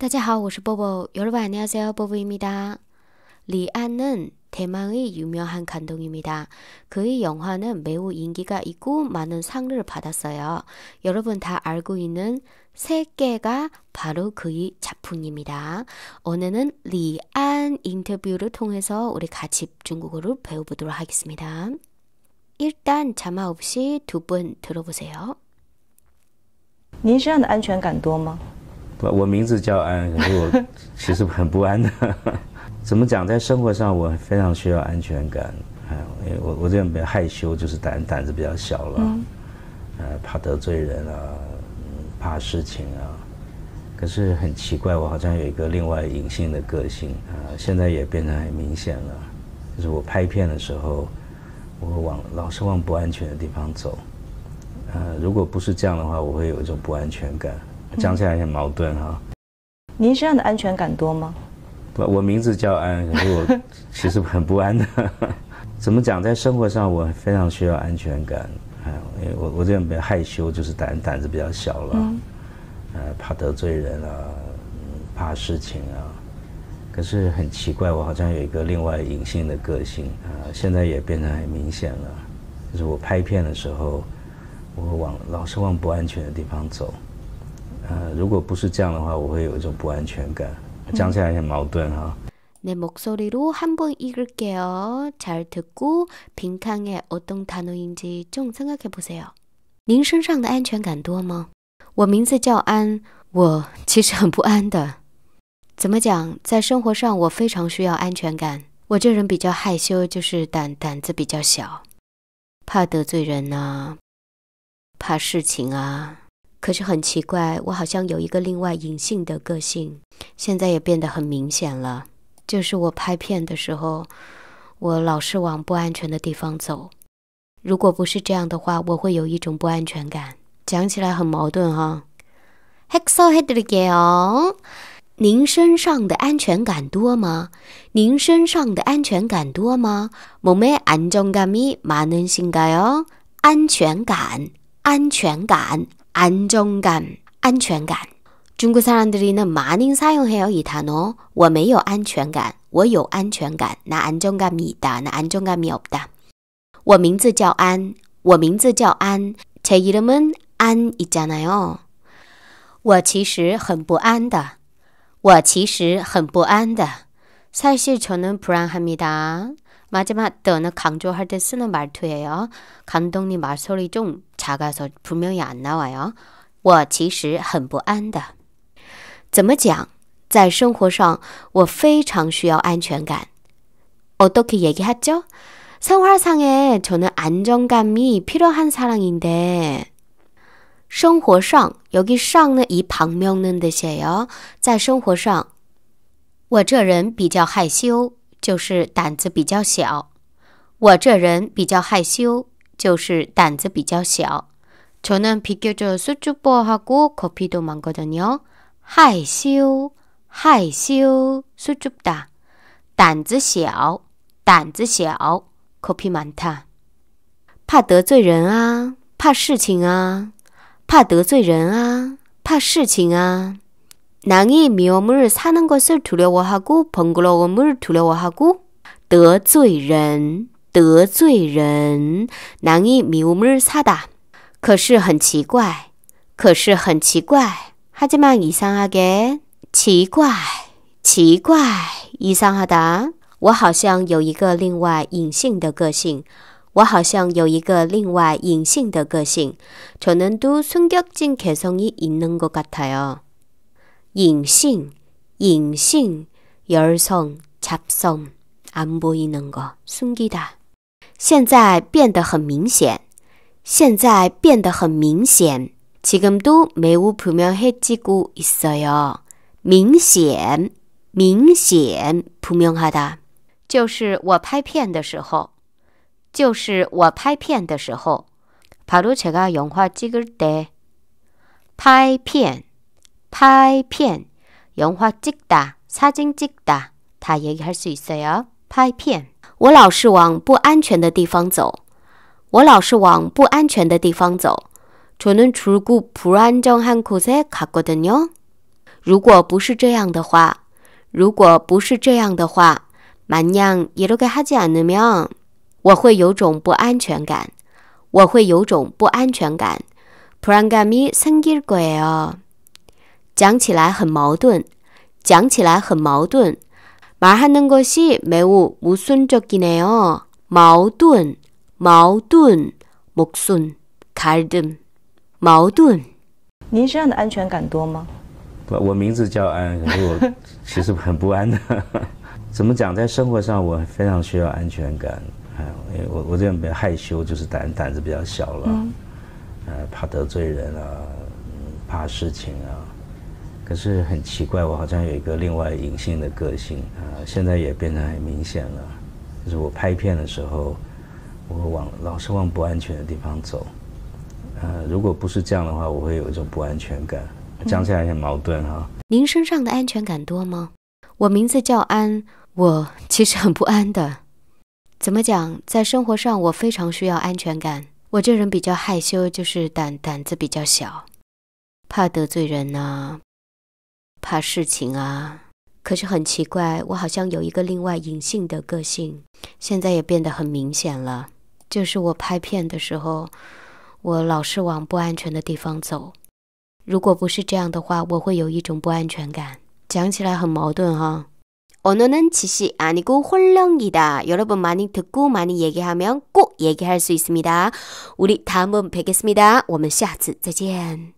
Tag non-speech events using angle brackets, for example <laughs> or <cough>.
大家好，我是 보보. 여러분 안녕하세요. 보보입니다. 리안은 대망의 유명한 감독입니다. 그의 영화는 매우 인기가 있고 많은 상을 받았어요. 여러분 다 알고 있는 세 개가 바로 그의 작품입니다. 오늘은 리안 인터뷰를 통해서 우리 같이 중국어를 배워보도록 하겠습니다. 일단 자막 없이 두번 들어보세요. 您身上的安全感多吗？我我名字叫安，可是我 <laughs> 其实很不安的。<laughs> 怎么讲？在生活上，我非常需要安全感。啊，因为我我这样人比较害羞，就是胆胆子比较小了。嗯。呃，怕得罪人啊，怕事情啊。可是很奇怪，我好像有一个另外隐性的个性啊，现在也变得很明显了。就是我拍片的时候，我往老是往不安全的地方走。呃，如果不是这样的话，我会有一种不安全感。讲起来很矛盾哈。您身上的安全感多吗？不，我名字叫安，可是我 <laughs> 其实很不安的。<laughs> 怎么讲？在生活上，我非常需要安全感。哎，我我这人比较害羞，就是胆胆子比较小了。嗯。呃，怕得罪人啊，怕事情啊。可是很奇怪，我好像有一个另外隐性的个性啊，现在也变得很明显了。就是我拍片的时候，我往老是往不安全的地方走。呃，如果不是这样的话，我会有一种不安全感，讲起来很矛盾哈。내목소리로한번읽을게요잘듣고평강의오동탄의음지중생의깊으세요您身上的安全感多吗？我名字叫安，我其实很不安的。怎么讲？在生活上，我非常需要安全感。我这人比较害羞，就是胆胆子比较小，怕得罪人啊，怕事情啊。可是很奇怪，我好像有一个另外隐性的个性，现在也变得很明显了。就是我拍片的时候，我老是往不安全的地方走。如果不是这样的话，我会有一种不安全感。讲起来很矛盾哈。Hex head o girl，您身上的安全感多吗？您身上的安全感多吗？몸에안정감이많은신가 요？ 安全感，安全感。安全感，安全感。中国람들이能骂이啥用还要一단어我没有安全感，我有安全感。那安全感米哒，那安全感米없 다。 我名字叫安，我名字叫安，제이름은안이잖아 요。 我其实很不安的，我其实很不安的。사실저는불안합니 다。 마지막 때는 강조할 때 쓰는 말투예요. 감독님 말소리 좀 작아서 분명히 안 나와요. 我其实很不安的.怎么讲?在生活上我非常需要安全感. 어떻게 얘기하죠? 생활상에 저는 안정감이 필요한 사람인데 生活上 여기 上는 이 방명는 뜻이에요. 在生活上我这人比较害羞.就是胆子比较小，我这人比较害羞，就是胆子比较小。저는비교적수줍어하고겁이도많거든요害羞，害羞，数줍 다。 胆子小，胆子小，겁이많 다。 怕得罪人啊，怕事情啊，怕得罪人啊，怕事情啊。 낭이 미움을 사는 것을 두려워하고 번거로움을 두려워하고 得罪人,得罪人, 낭이 미움을 사다. 可是很奇怪,可是很奇怪. 하지만 이상하게 奇怪,奇怪, 이상하다. 我好像有一个另外隐性的个性。 我好像有一个另外隐性的个性。저는 또 숨겨진 개성이 있는 것 같아요. 잉싱, 잉싱, 열성, 잡성, 안 보이는 거, 숨기다. 现在变得很明显.现在变得很明显. 지금도 매우 분명해지고 있어요. 明显,明显, 분명하다. 就是我拍片的时候,就是我拍片的时候. 바로 제가 영화 찍을 때, 拍片拍片，영화찍다사진찍 다， 他也可以说呀。拍片，我老是往不安全的地方走。我老是往不安全的地方走。저는출구불안정한곳에가거든 요。 如果不是这样的话，如果不是这样的话，만약이렇게하지않는 면， 我会有种不安全感。我会有种不安全感。불안감이생길거예 요。 讲起来很矛盾，讲起来很矛盾。말하는것이매우무순적이네 요。 矛盾，矛盾，무순까르矛盾。您身上的安全感多吗？我我名字叫安，可是我其实很不安的。怎么讲？在生活上，我非常需要安全感。哎，我我这样比较害羞，就是胆胆子比较小了。嗯。呃，怕得罪人啊，怕事情啊。可是很奇怪，我好像有一个另外隐性的个性啊，现在也变得很明显了。就是我拍片的时候，我往老是往不安全的地方走，啊，如果不是这样的话，我会有一种不安全感。讲起来很矛盾哈。您身上的安全感多吗？我名字叫安，我其实很不安的。怎么讲？在生活上，我非常需要安全感。我这人比较害羞，就是胆胆子比较小，怕得罪人啊。怕事情啊，可是很奇怪，我好像有一个另外隐性的个性，现在也变得很明显了。就是我拍片的时候，我老是往不安全的地方走。如果不是这样的话，我会有一种不安全感，讲起来很矛盾哈。오늘는지시아니고훈련이다여러분많이듣고많이얘기하면꼭얘기할수있습니다우리다음에뵙겠습니다我们下次再见。